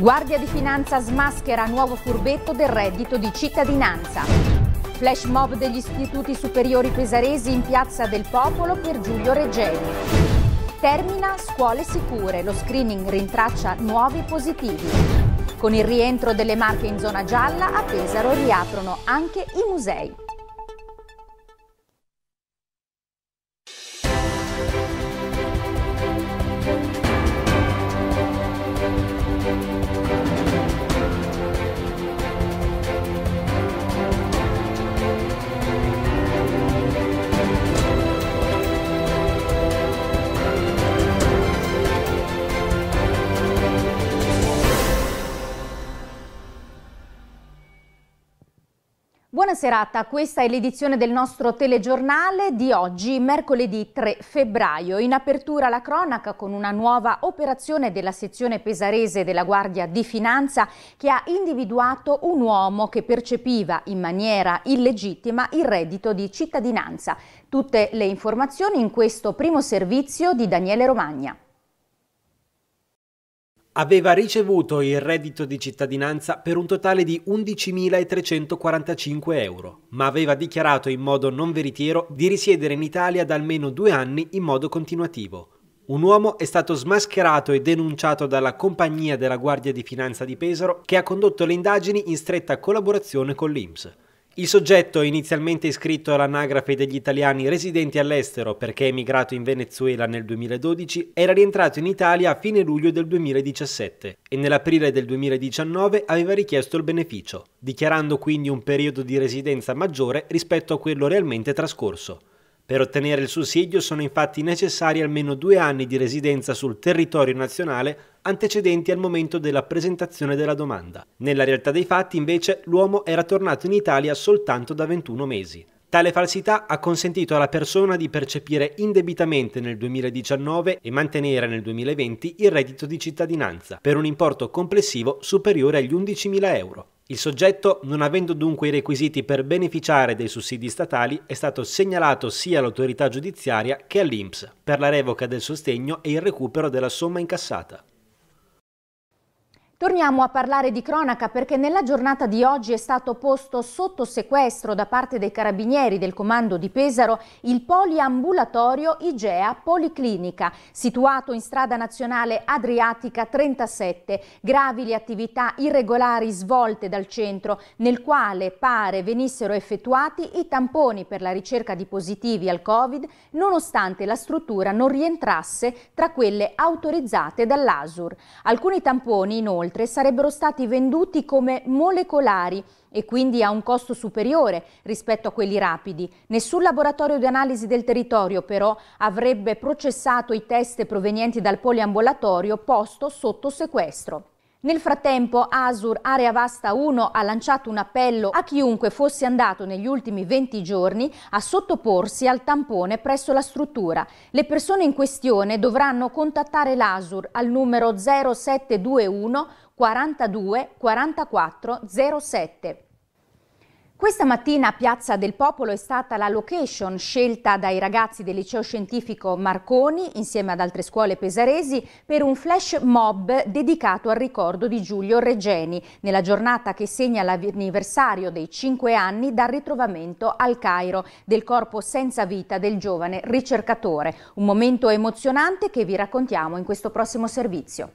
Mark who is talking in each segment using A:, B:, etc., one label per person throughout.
A: Guardia di Finanza smaschera nuovo furbetto del reddito di cittadinanza. Flash mob degli istituti superiori pesaresi in Piazza del Popolo per Giulio Reggeni. Termina Scuole Sicure, lo screening rintraccia nuovi positivi. Con il rientro delle marche in zona gialla a Pesaro riaprono anche i musei. Buona serata, questa è l'edizione del nostro telegiornale di oggi, mercoledì 3 febbraio. In apertura la cronaca con una nuova operazione della sezione pesarese della Guardia di Finanza che ha individuato un uomo che percepiva in maniera illegittima il reddito di cittadinanza. Tutte le informazioni in questo primo servizio di Daniele Romagna
B: aveva ricevuto il reddito di cittadinanza per un totale di 11.345 euro, ma aveva dichiarato in modo non veritiero di risiedere in Italia da almeno due anni in modo continuativo. Un uomo è stato smascherato e denunciato dalla compagnia della Guardia di Finanza di Pesaro che ha condotto le indagini in stretta collaborazione con l'IMS. Il soggetto inizialmente iscritto all'anagrafe degli italiani residenti all'estero perché emigrato in Venezuela nel 2012, era rientrato in Italia a fine luglio del 2017 e nell'aprile del 2019 aveva richiesto il beneficio, dichiarando quindi un periodo di residenza maggiore rispetto a quello realmente trascorso. Per ottenere il sussidio sono infatti necessari almeno due anni di residenza sul territorio nazionale antecedenti al momento della presentazione della domanda. Nella realtà dei fatti, invece, l'uomo era tornato in Italia soltanto da 21 mesi. Tale falsità ha consentito alla persona di percepire indebitamente nel 2019 e mantenere nel 2020 il reddito di cittadinanza, per un importo complessivo superiore agli 11.000 euro. Il soggetto, non avendo dunque i requisiti per beneficiare dei sussidi statali, è stato segnalato sia all'autorità giudiziaria che all'INPS per la revoca del sostegno e il recupero della somma incassata.
A: Torniamo a parlare di cronaca perché nella giornata di oggi è stato posto sotto sequestro da parte dei carabinieri del comando di Pesaro il poliambulatorio Igea Policlinica, situato in strada nazionale Adriatica 37. Gravi le attività irregolari svolte dal centro, nel quale pare venissero effettuati i tamponi per la ricerca di positivi al Covid, nonostante la struttura non rientrasse tra quelle autorizzate dall'ASUR. Alcuni tamponi, inoltre, inoltre sarebbero stati venduti come molecolari e quindi a un costo superiore rispetto a quelli rapidi. Nessun laboratorio di analisi del territorio però avrebbe processato i test provenienti dal poliambulatorio posto sotto sequestro. Nel frattempo Asur Area Vasta 1 ha lanciato un appello a chiunque fosse andato negli ultimi 20 giorni a sottoporsi al tampone presso la struttura. Le persone in questione dovranno contattare l'Asur al numero 0721 42 44 07. Questa mattina Piazza del Popolo è stata la location scelta dai ragazzi del liceo scientifico Marconi insieme ad altre scuole pesaresi per un flash mob dedicato al ricordo di Giulio Regeni nella giornata che segna l'anniversario dei cinque anni dal ritrovamento al Cairo del corpo senza vita del giovane ricercatore. Un momento emozionante che vi raccontiamo in questo prossimo servizio.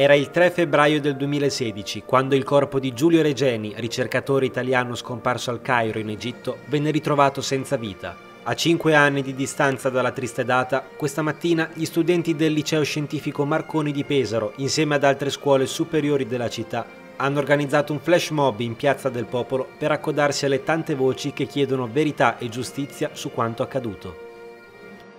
B: Era il 3 febbraio del 2016, quando il corpo di Giulio Regeni, ricercatore italiano scomparso al Cairo in Egitto, venne ritrovato senza vita. A cinque anni di distanza dalla triste data, questa mattina gli studenti del liceo scientifico Marconi di Pesaro, insieme ad altre scuole superiori della città, hanno organizzato un flash mob in Piazza del Popolo per accodarsi alle tante voci che chiedono verità e giustizia su quanto accaduto.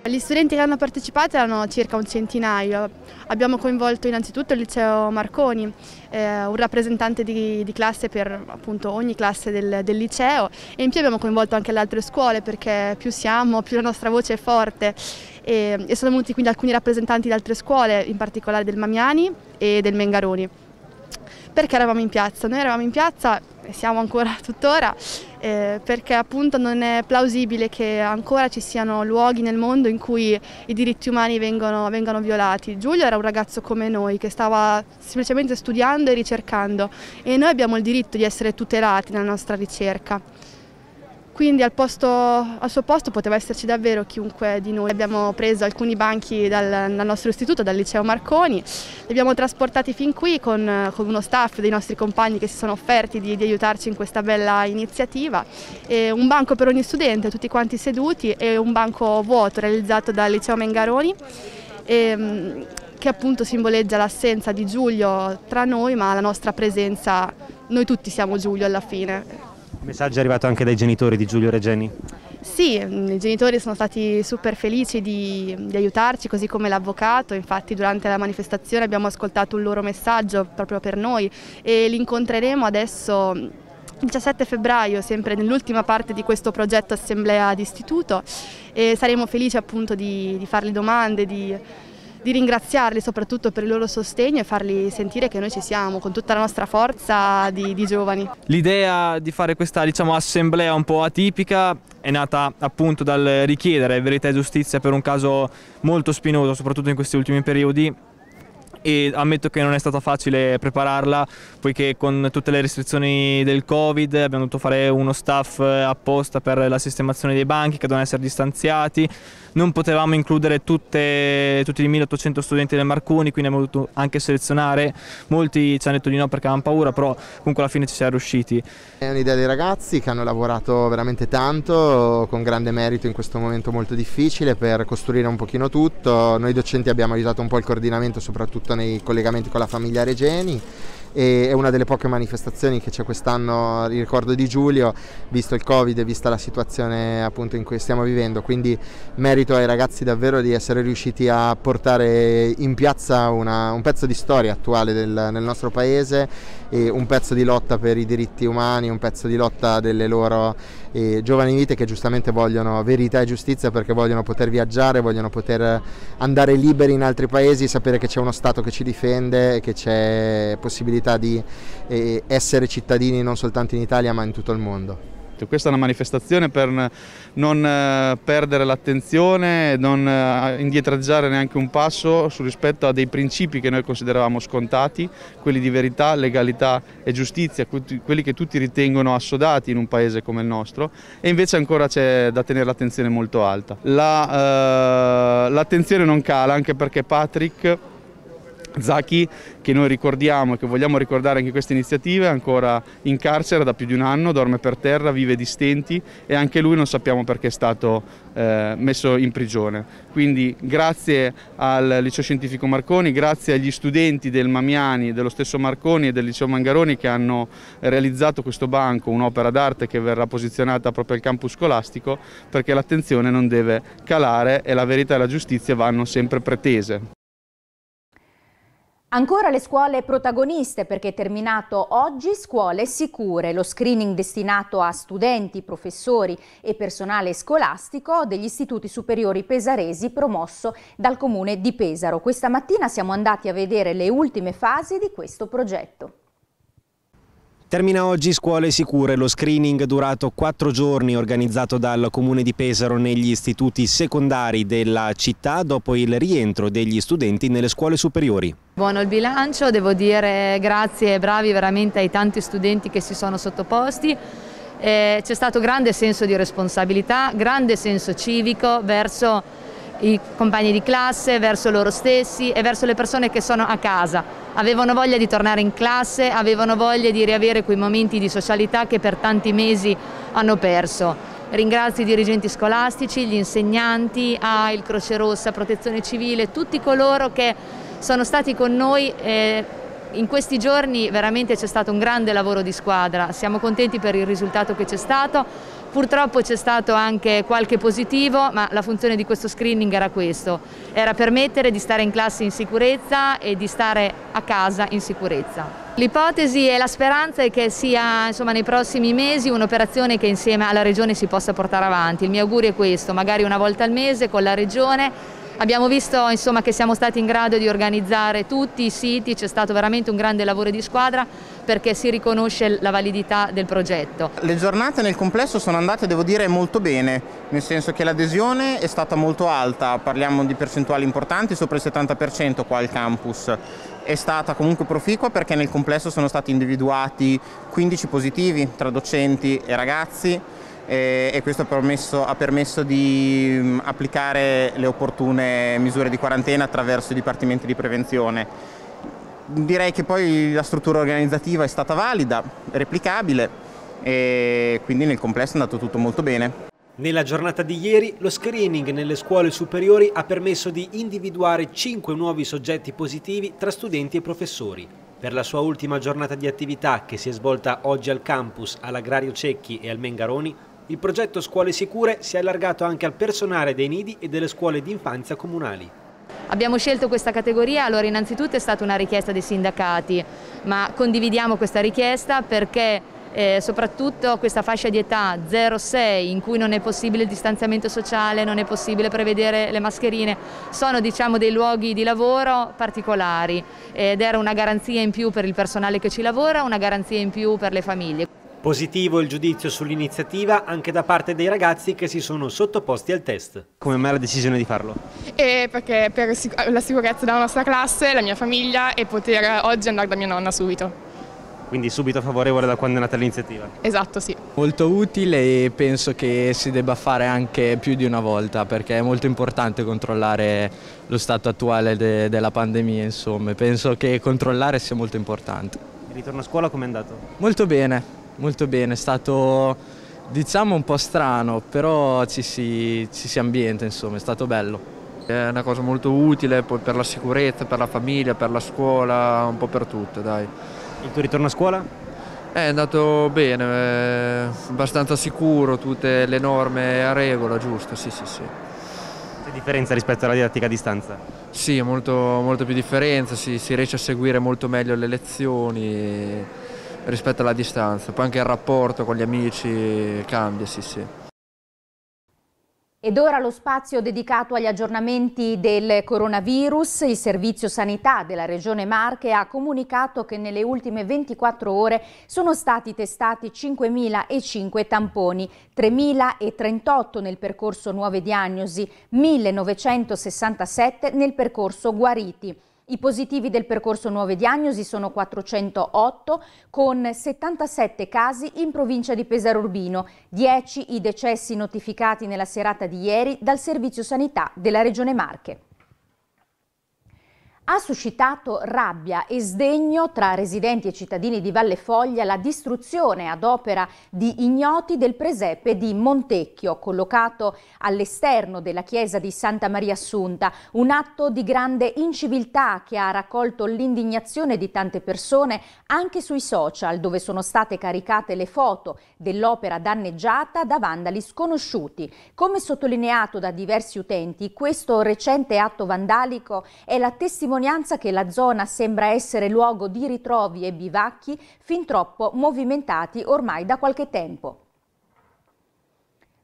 C: Gli studenti che hanno partecipato erano circa un centinaio. Abbiamo coinvolto innanzitutto il liceo Marconi, eh, un rappresentante di, di, classe per appunto ogni classe del, del, liceo e in più abbiamo coinvolto anche le altre scuole perché più siamo, più la nostra voce è forte. E, e sono venuti quindi alcuni rappresentanti di altre scuole, in particolare del Mamiani e del Mengaroni. Perché eravamo in piazza? Noi eravamo in piazza e siamo ancora tuttora eh, perché appunto non è plausibile che ancora ci siano luoghi nel mondo in cui i diritti umani vengono, vengono, violati. Giulio era un ragazzo come noi che stava semplicemente studiando e ricercando e noi abbiamo il diritto di essere tutelati nella nostra ricerca quindi al, posto, al, suo posto poteva esserci davvero chiunque di noi. Abbiamo preso alcuni banchi dal, dal nostro istituto, dal liceo Marconi, li abbiamo trasportati fin qui con, con, uno staff dei nostri compagni che si sono offerti di, di, aiutarci in questa bella iniziativa. E un banco per ogni studente, tutti quanti seduti e un banco vuoto realizzato dal liceo Mengaroni. E, ehm, che appunto simboleggia l'assenza di Giulio tra noi ma la nostra presenza, noi tutti siamo Giulio alla fine.
B: Un messaggio è arrivato anche dai genitori di Giulio Regeni.
C: Sì, mm, i genitori sono stati super felici di, di aiutarci, così come l'avvocato, infatti durante la manifestazione abbiamo ascoltato un loro messaggio proprio per noi e li incontreremo adesso 17 mm, febbraio, sempre nell'ultima parte di questo progetto Assemblea d'Istituto, e saremo felici appunto di, di farle domande, di, di ringraziarli soprattutto per il loro sostegno e farli sentire che noi ci siamo con tutta la nostra forza di, di giovani.
B: L'idea di fare questa diciamo, assemblea un po' atipica è nata appunto dal richiedere verità e giustizia per un caso molto spinoso, soprattutto in questi ultimi periodi, e ammetto che non è stata facile prepararla poiché con tutte le restrizioni del Covid abbiamo dovuto fare uno staff eh, apposta per la sistemazione dei banchi che devono essere distanziati, non potevamo includere tutte, tutti i 1800 studenti del Marconi quindi abbiamo dovuto anche selezionare, molti ci hanno detto di no perché avevano paura però comunque alla fine ci siamo riusciti. È un'idea dei ragazzi che hanno lavorato veramente tanto con grande merito in questo momento molto difficile per costruire un pochino tutto, noi docenti abbiamo aiutato un po' il coordinamento soprattutto soprattutto nei collegamenti con la famiglia Regeni e è una delle poche manifestazioni che c'è quest'anno il ricordo di Giulio visto il covid e vista la situazione appunto in cui stiamo vivendo quindi merito ai ragazzi davvero di essere riusciti a portare in piazza una, un pezzo di storia attuale del, nel nostro paese e un pezzo di lotta per i diritti umani un pezzo di lotta delle loro e giovani vite che giustamente vogliono verità e giustizia perché vogliono poter viaggiare, vogliono poter andare liberi in altri paesi, sapere che c'è uno Stato che ci difende, che c'è possibilità di eh, essere cittadini non soltanto in Italia ma in tutto il mondo
D: effetto. Questa è una manifestazione per non eh, perdere l'attenzione, non eh, indietreggiare neanche un passo rispetto a dei principi che noi consideravamo scontati, quelli di verità, legalità e giustizia, quelli che tutti ritengono assodati in un paese come il nostro e invece ancora c'è da tenere l'attenzione molto alta. l'attenzione la, eh, non cala anche perché Patrick Zacchi che noi ricordiamo e che vogliamo ricordare anche questa iniziativa, è ancora in carcere da più di un anno, dorme per terra, vive di stenti e anche lui non sappiamo perché è stato eh, messo in prigione. Quindi grazie al liceo scientifico Marconi, grazie agli studenti del Mamiani, dello stesso Marconi e del liceo Mangaroni che hanno realizzato questo banco, un'opera d'arte che verrà posizionata proprio al campus scolastico perché l'attenzione non deve calare e la verità e la giustizia vanno sempre pretese.
A: Ancora le scuole protagoniste perché terminato oggi scuole sicure, lo screening destinato a studenti, professori e personale scolastico degli istituti superiori pesaresi promosso dal comune di Pesaro. Questa mattina siamo andati a vedere le ultime fasi di questo progetto.
B: Termina oggi Scuole Sicure, lo screening durato quattro giorni organizzato dal Comune di Pesaro negli istituti secondari della città dopo il rientro degli studenti nelle scuole superiori.
E: Buono il bilancio, devo dire grazie e bravi veramente ai tanti studenti che si sono sottoposti. Eh, C'è stato grande senso di responsabilità, grande senso civico verso i compagni di classe, verso loro stessi e verso le persone che sono a casa. Avevano voglia di tornare in classe, avevano voglia di riavere quei momenti di socialità che per tanti mesi hanno perso. Ringrazio i dirigenti scolastici, gli insegnanti, AIL, Croce Rossa, Protezione Civile, tutti coloro che sono stati con noi. in questi giorni veramente c'è stato un grande lavoro di squadra, siamo contenti per il risultato che c'è stato, Purtroppo c'è stato anche qualche positivo, ma la funzione di questo screening era questo, era permettere di stare in classe in sicurezza e di stare a casa in sicurezza. L'ipotesi e la speranza è che sia insomma, nei prossimi mesi un'operazione che insieme alla Regione si possa portare avanti. Il mio augurio è questo, magari una volta al mese con la Regione Abbiamo visto insomma, che siamo stati in grado di organizzare tutti i siti, c'è stato veramente un grande lavoro di squadra perché si riconosce la validità del progetto.
D: Le giornate nel complesso sono andate, devo dire, molto bene, nel senso che l'adesione è stata molto alta, parliamo di percentuali importanti, sopra il 70% qua al campus. È stata comunque proficua perché nel complesso sono stati individuati 15 positivi tra docenti e ragazzi, e, eh, e questo ha permesso, ha permesso di mh, mm, applicare le opportune misure di quarantena attraverso i dipartimenti di prevenzione. Direi che poi la struttura organizzativa è stata valida, replicabile e quindi nel complesso è andato tutto molto bene.
B: Nella giornata di ieri lo screening nelle scuole superiori ha permesso di individuare 5 nuovi soggetti positivi tra studenti e professori. Per la sua ultima giornata di attività, che si è svolta oggi al campus, all'Agrario Cecchi e al Mengaroni, il progetto Scuole Sicure si è allargato anche al personale dei nidi e delle scuole di infanzia comunali.
E: Abbiamo scelto questa categoria, allora innanzitutto è stata una richiesta dei sindacati, ma condividiamo questa richiesta perché eh, soprattutto questa fascia di età 0-6 in cui non è possibile il distanziamento sociale, non è possibile prevedere le mascherine, sono diciamo, dei luoghi di lavoro particolari ed era una garanzia in più per il personale che ci lavora, una garanzia in più per le famiglie.
B: Positivo il giudizio sull'iniziativa anche da parte dei ragazzi che si sono sottoposti al test. Come mai la decisione di farlo?
C: E perché per la sicurezza della nostra classe, la mia famiglia e poter oggi andare da mia nonna subito.
B: Quindi subito favorevole da quando è nata l'iniziativa? Esatto, sì. Molto utile e penso che si debba fare anche più di una volta perché è molto importante controllare lo stato attuale de della pandemia, insomma. Penso che controllare sia molto importante. Il ritorno a scuola com'è andato? Molto bene, Molto bene, è stato diciamo un po' strano, però ci si, ci si ambienta, insomma, è stato bello. È una cosa molto utile poi per la sicurezza, per la famiglia, per la scuola, un po' per tutto, dai. Il tuo ritorno a scuola? Eh, è andato bene, è abbastanza sicuro, tutte le norme a regola, giusto, sì sì sì. C'è differenza rispetto alla didattica a distanza? Sì, molto, molto più differenza, si, si riesce a seguire molto meglio le lezioni rispetto alla distanza, poi anche il rapporto con gli amici cambia, sì
F: sì.
A: Ed ora lo spazio dedicato agli aggiornamenti del coronavirus. Il Servizio Sanità della Regione Marche ha comunicato che nelle ultime 24 ore sono stati testati 5.005 tamponi, 3.038 nel percorso nuove diagnosi, 1.967 nel percorso guariti. I positivi del percorso nuove diagnosi sono 408 con 77 casi in provincia di Pesaro Urbino, 10 i decessi notificati nella serata di ieri dal Servizio Sanità della Regione Marche. Ha suscitato rabbia e sdegno tra residenti e cittadini di Valle Foglia la distruzione ad opera di ignoti del presepe di Montecchio, collocato all'esterno della chiesa di Santa Maria Assunta, un atto di grande inciviltà che ha raccolto l'indignazione di tante persone anche sui social, dove sono state caricate le foto dell'opera danneggiata da vandali sconosciuti. Come sottolineato da diversi utenti, questo recente atto vandalico è la testimonianza testimonianza che la zona sembra essere luogo di ritrovi e bivacchi fin troppo movimentati ormai da qualche tempo.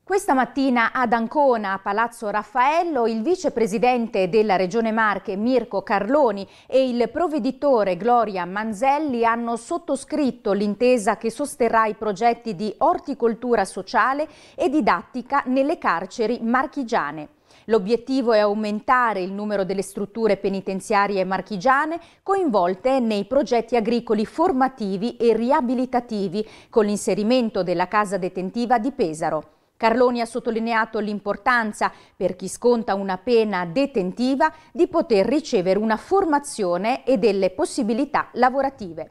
A: Questa mattina ad Ancona, a Palazzo Raffaello, il vicepresidente della Regione Marche Mirko Carloni e il provveditore Gloria Manzelli hanno sottoscritto l'intesa che sosterrà i progetti di orticoltura sociale e didattica nelle carceri marchigiane. L'obiettivo è aumentare il numero delle strutture penitenziarie marchigiane coinvolte nei progetti agricoli formativi e riabilitativi con l'inserimento della casa detentiva di Pesaro. Carloni ha sottolineato l'importanza per chi sconta una pena detentiva di poter ricevere una formazione e delle possibilità lavorative.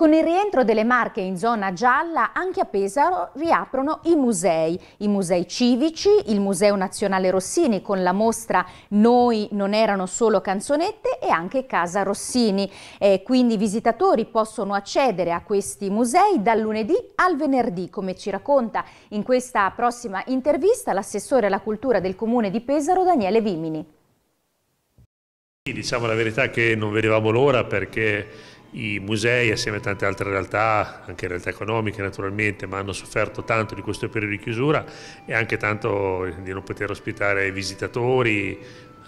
A: Con il rientro delle Marche in zona gialla, anche a Pesaro riaprono i musei, i musei civici, il Museo Nazionale Rossini con la mostra Noi non erano solo canzonette e anche Casa Rossini. Eh, quindi i visitatori possono accedere a questi musei dal lunedì al venerdì, come ci racconta in questa prossima intervista l'assessore alla cultura del comune di Pesaro Daniele Vimini.
F: Diciamo la verità che non vedevamo l'ora perché i musei, assieme a tante altre realtà, anche realtà economiche naturalmente, ma hanno sofferto tanto di questo periodo di chiusura e anche tanto di non poter ospitare visitatori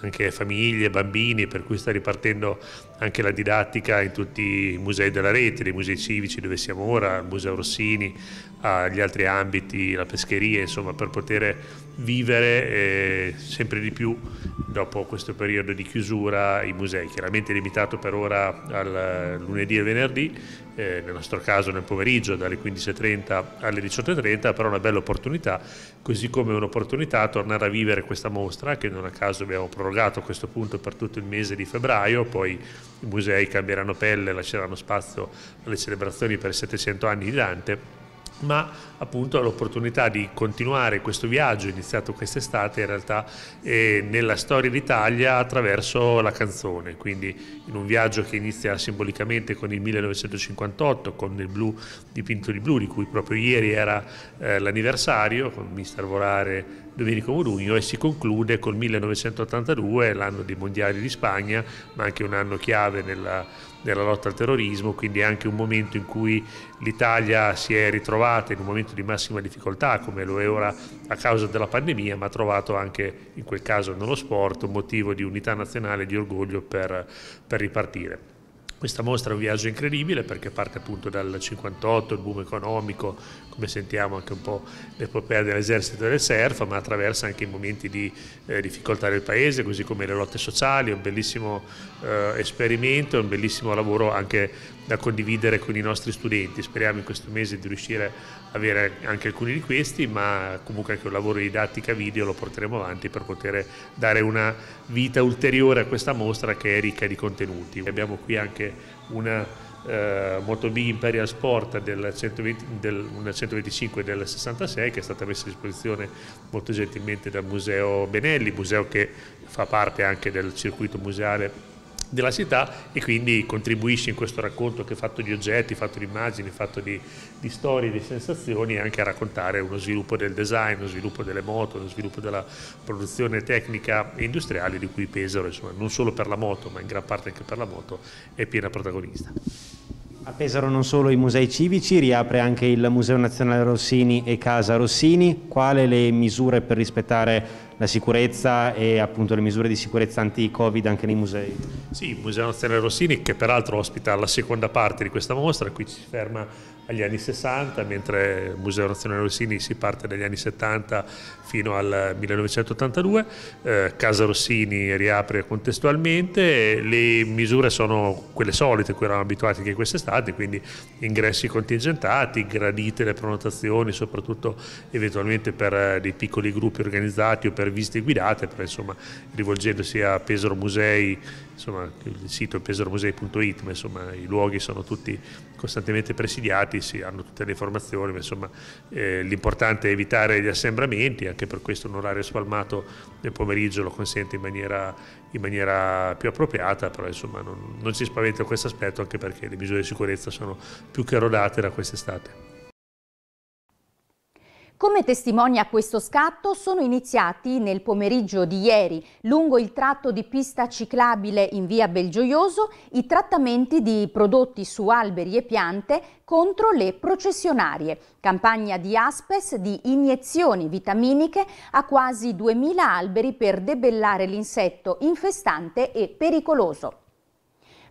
F: anche famiglie, bambini, per cui sta ripartendo anche la didattica in tutti i musei della rete, dei musei civici dove siamo ora, al Museo Rossini, agli altri ambiti, la pescheria, insomma, per poter vivere eh, sempre di più dopo questo periodo di chiusura i musei, chiaramente limitato per ora al lunedì e venerdì, eh, nel nostro caso nel pomeriggio dalle 15.30 alle 18.30, però una bella opportunità, così come un'opportunità a tornare a vivere questa mostra che non a caso abbiamo prorogato a questo punto per tutto il mese di febbraio, poi i musei cambieranno pelle, lasceranno spazio alle celebrazioni per i 700 anni di Dante ma appunto l'opportunità di continuare questo viaggio iniziato quest'estate in realtà nella storia d'Italia attraverso la canzone, quindi in un viaggio che inizia simbolicamente con il 1958, con il blu dipinto di blu, di cui proprio ieri era eh, l'anniversario, con Mister Volare Domenico Modugno e si conclude col 1982, l'anno dei mondiali di Spagna, ma anche un anno chiave nella nella lotta al terrorismo, quindi è anche un momento in cui l'Italia si è ritrovata in un momento di massima difficoltà, come lo è ora a causa della pandemia, ma ha trovato anche in quel caso nello sport un motivo di unità nazionale e di orgoglio per, per ripartire. Questa mostra è un viaggio incredibile perché parte appunto dal 58, il boom economico, come sentiamo anche un po' l'epopea dell'esercito e del surf, ma attraversa anche i momenti di eh, difficoltà del paese, così come le lotte sociali, è un bellissimo eh, esperimento, è un bellissimo lavoro anche da condividere con i nostri studenti. Speriamo in questo mese di riuscire avere anche alcuni di questi, ma comunque anche un lavoro di didattica video lo porteremo avanti per poter dare una vita ulteriore a questa mostra che è ricca di contenuti. Abbiamo qui anche una eh, Moto B Imperial Sport del, 120, del 125 del 66 che è stata messa a disposizione molto gentilmente dal Museo Benelli, museo che fa parte anche del circuito museale della città e quindi contribuisce in questo racconto che è fatto di oggetti, fatto di immagini, fatto di, di storie, di sensazioni anche a raccontare uno sviluppo del design, uno sviluppo delle moto, uno sviluppo della produzione tecnica e industriale di cui Pesaro, insomma, non solo per la moto ma in gran parte anche per la moto, è piena protagonista.
B: A Pesaro non solo i musei civici, riapre anche il Museo Nazionale Rossini e Casa Rossini. Quale le misure per rispettare la sicurezza e appunto le misure di sicurezza anti-Covid anche nei musei.
F: Sì, il Museo Nazionale Rossini che peraltro ospita la seconda parte di questa mostra, qui ci si ferma agli anni 60, mentre il Museo Nazionale Rossini si parte dagli anni 70 fino al 1982, eh, Casa Rossini riapre contestualmente, le misure sono quelle solite, cui eravamo abituati anche quest'estate, quindi ingressi contingentati, gradite le prenotazioni, soprattutto eventualmente per eh, dei piccoli gruppi organizzati o per visite guidate, per, insomma rivolgendosi a Pesaro Musei insomma, il sito è pesoromusei.it, ma insomma, i luoghi sono tutti costantemente presidiati, si hanno tutte le informazioni, ma insomma, eh, l'importante è evitare gli assembramenti, anche per questo un orario spalmato nel pomeriggio lo consente in maniera, in maniera più appropriata, però insomma, non, non si spaventa questo aspetto, anche perché le misure di sicurezza sono più che rodate da quest'estate.
A: Come testimonia questo scatto, sono iniziati nel pomeriggio di ieri, lungo il tratto di pista ciclabile in via Belgioioso, i trattamenti di prodotti su alberi e piante contro le processionarie, campagna di Aspes di iniezioni vitaminiche a quasi 2000 alberi per debellare l'insetto infestante e pericoloso.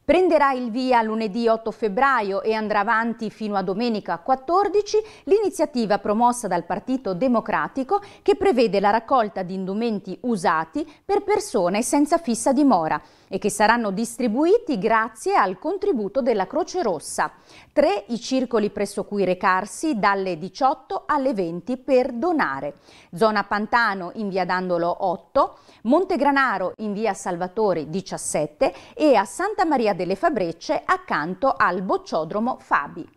A: Prenderà il via lunedì 8 febbraio e andrà avanti fino a domenica 14 l'iniziativa promossa dal Partito Democratico che prevede la raccolta di indumenti usati per persone senza fissa dimora e che saranno distribuiti grazie al contributo della Croce Rossa. Tre i circoli presso cui recarsi dalle 18 alle 20 per donare. Zona Pantano in via Dandolo 8, Montegranaro in via Salvatori 17 e a Santa Maria delle Fabrecce accanto al bocciodromo Fabi.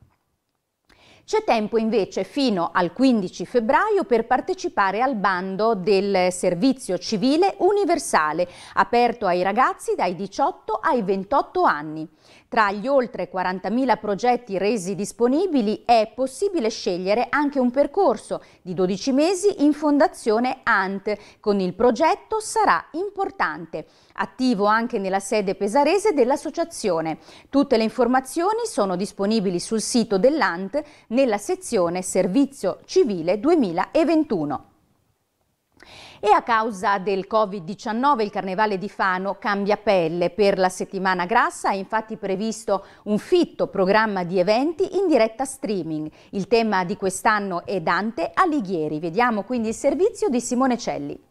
A: C'è tempo invece fino al 15 febbraio per partecipare al bando del servizio civile universale, aperto ai ragazzi dai 18 ai 28 anni. Tra gli oltre 40.000 progetti resi disponibili è possibile scegliere anche un percorso di 12 mesi in Fondazione ANT. Con il progetto sarà importante, attivo anche nella sede pesarese dell'associazione. Tutte le informazioni sono disponibili sul sito dell'ANT nella sezione Servizio Civile 2021. E a causa del Covid-19 il Carnevale di Fano cambia pelle. Per la settimana grassa è infatti previsto un fitto programma di eventi in diretta streaming. Il tema di quest'anno è Dante Alighieri. Vediamo quindi il servizio di Simone Celli.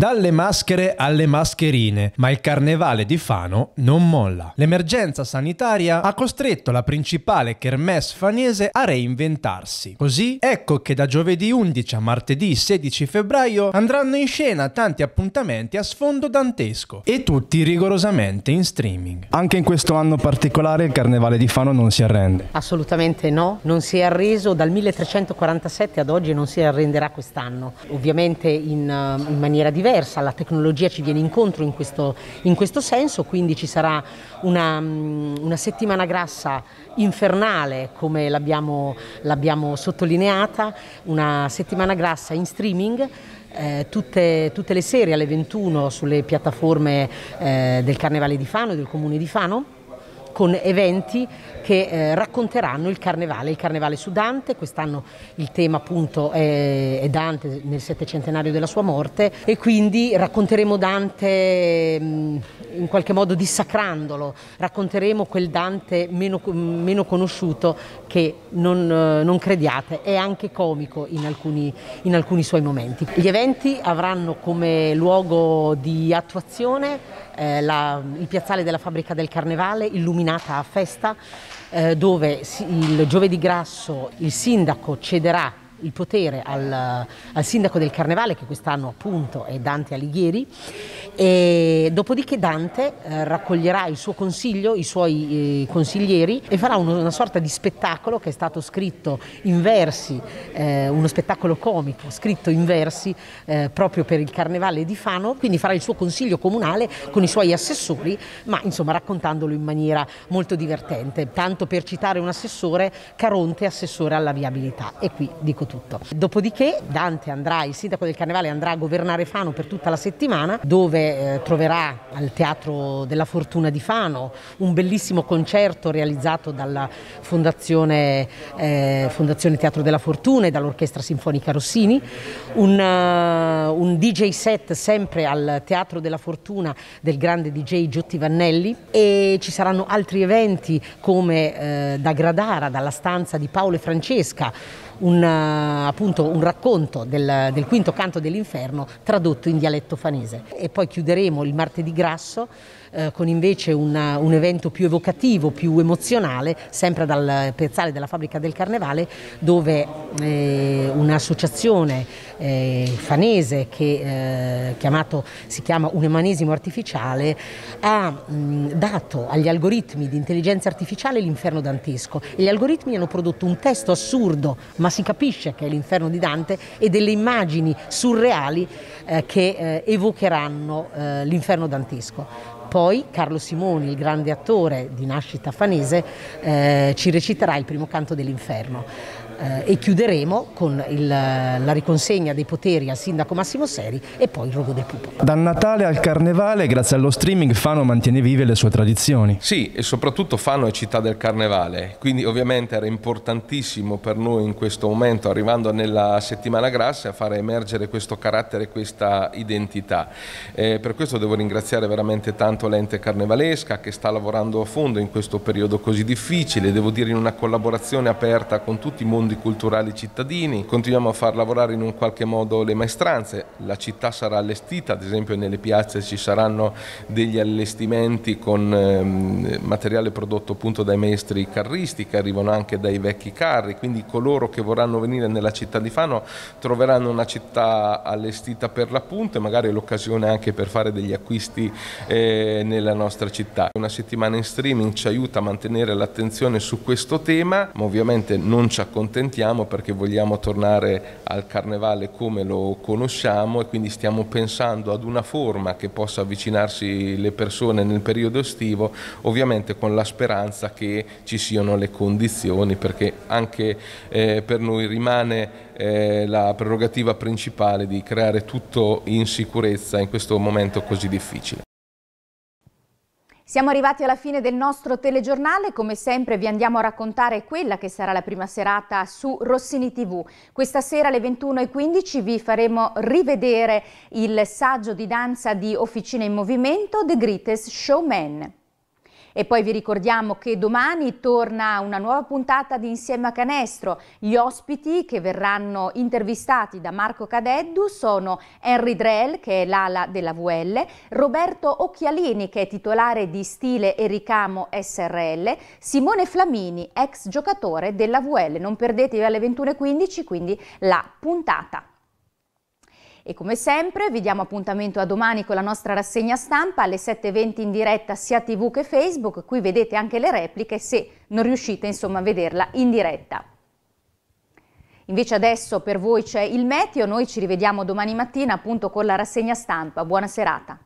B: Dalle maschere alle mascherine, ma il carnevale di Fano non molla. L'emergenza sanitaria ha costretto la principale kermesse fanese a reinventarsi. Così ecco che da giovedì 11 a martedì 16 febbraio andranno in scena tanti appuntamenti a sfondo dantesco e tutti rigorosamente in streaming.
D: Anche in questo anno particolare
B: il carnevale di Fano non si arrende.
G: Assolutamente no, non si è arreso dal 1347 ad oggi non si arrenderà quest'anno. Ovviamente in, eh, in maniera diversa diversa, la tecnologia ci viene incontro in questo, in questo senso, quindi ci sarà una, mm, una settimana grassa infernale come l'abbiamo, l'abbiamo sottolineata, una settimana grassa in streaming. Eh, tutte, tutte, le serie alle 21 sulle piattaforme eh, del Carnevale di Fano e del Comune di Fano con eventi che eh, racconteranno il carnevale, il carnevale su Dante, quest'anno il tema appunto è, è, Dante nel settecentenario della sua morte e quindi racconteremo Dante mh, mm, in qualche modo dissacrandolo, racconteremo quel Dante meno, meno conosciuto che non, eh, non, crediate, è anche comico in alcuni, in alcuni suoi momenti. Gli eventi avranno come luogo di attuazione eh, la, il piazzale della fabbrica del Carnevale illuminata a festa eh, dove il giovedì grasso il sindaco cederà il potere al, al sindaco del Carnevale, che quest'anno appunto è Dante Alighieri, e dopodiché Dante eh, raccoglierà il suo consiglio, i suoi eh, consiglieri e farà uno, una sorta di spettacolo che è stato scritto in versi, eh, uno spettacolo comico scritto in versi eh, proprio per il Carnevale di Fano, quindi farà il suo consiglio comunale con i suoi assessori, ma insomma raccontandolo in maniera molto divertente. Tanto per citare un assessore, Caronte assessore alla viabilità e qui dico tutto. Dopodiché Dante andrà, il sindaco del Carnevale andrà a governare Fano per tutta la settimana dove eh, troverà al Teatro della Fortuna di Fano un bellissimo concerto realizzato dalla Fondazione, eh, Fondazione Teatro della Fortuna e dall'Orchestra Sinfonica Rossini, un, uh, un DJ set sempre al Teatro della Fortuna del grande DJ Giotti Vannelli e ci saranno altri eventi come eh, da Gradara, dalla stanza di Paolo e Francesca, un, eh, appunto, un racconto del, del quinto canto dell'inferno tradotto in dialetto fanese. E poi chiuderemo il martedì grasso eh, con invece una, un evento più evocativo, più emozionale, sempre dal piazzale della fabbrica del Carnevale, dove eh, un'associazione eh, fanese che eh, chiamato, si chiama Un Umanesimo Artificiale ha mh, dato agli algoritmi di intelligenza artificiale l'inferno dantesco e gli algoritmi hanno prodotto un testo assurdo, ma si capisce che è l'inferno di Dante e delle immagini surreali eh, che eh, evocheranno l'inferno dantesco. Poi Carlo Simoni, il grande attore di nascita fanese, eh, ci reciterà il primo canto dell'inferno. Eh, e chiuderemo con il, la riconsegna dei poteri al sindaco Massimo Seri e poi il rogo del pupo.
B: Dal Natale al Carnevale, grazie allo streaming, Fano mantiene vive le sue tradizioni.
D: Sì, e soprattutto Fano è città del Carnevale, quindi ovviamente era importantissimo per noi in questo momento, arrivando nella settimana grassa, fare emergere questo carattere, questa identità. Eh, per questo devo ringraziare veramente tanto accanto l'ente carnevalesca che sta lavorando a fondo in questo periodo così difficile, devo dire in una collaborazione aperta con tutti i mondi culturali cittadini, continuiamo a far lavorare in un qualche modo le maestranze, la città sarà allestita, ad esempio nelle piazze ci saranno degli allestimenti con ehm, materiale prodotto appunto dai maestri carristi che arrivano anche dai vecchi carri, quindi coloro che vorranno venire nella città di Fano troveranno una città allestita per l'appunto e magari l'occasione anche per fare degli acquisti eh, nella nostra città. Una settimana in streaming ci aiuta a mantenere l'attenzione su questo tema, ma ovviamente non ci accontentiamo perché vogliamo tornare al carnevale come lo conosciamo e quindi stiamo pensando ad una forma che possa avvicinarsi le persone nel periodo estivo, ovviamente con la speranza che ci siano le condizioni perché anche eh, per noi rimane eh, la prerogativa principale di creare tutto in sicurezza in questo momento così difficile.
A: Siamo arrivati alla fine del nostro telegiornale, come sempre vi andiamo a raccontare quella che sarà la prima serata su Rossini TV. Questa sera alle 21.15 vi faremo rivedere il saggio di danza di Officina in Movimento, The Greatest Showman. E poi vi ricordiamo che domani torna una nuova puntata di Insieme a Canestro. Gli ospiti che verranno intervistati da Marco Cadeddu sono Henry Drell, che è l'ala della VL, Roberto Occhialini, che è titolare di Stile e Ricamo SRL, Simone Flamini, ex giocatore della VL. Non perdetevi alle 21.15, quindi la puntata. E come sempre vi diamo appuntamento a domani con la nostra rassegna stampa alle 7.20 in diretta sia TV che Facebook, qui vedete anche le repliche se non riuscite insomma a vederla in diretta. Invece adesso per voi c'è il meteo, noi ci rivediamo domani mattina appunto con la rassegna stampa. Buona serata.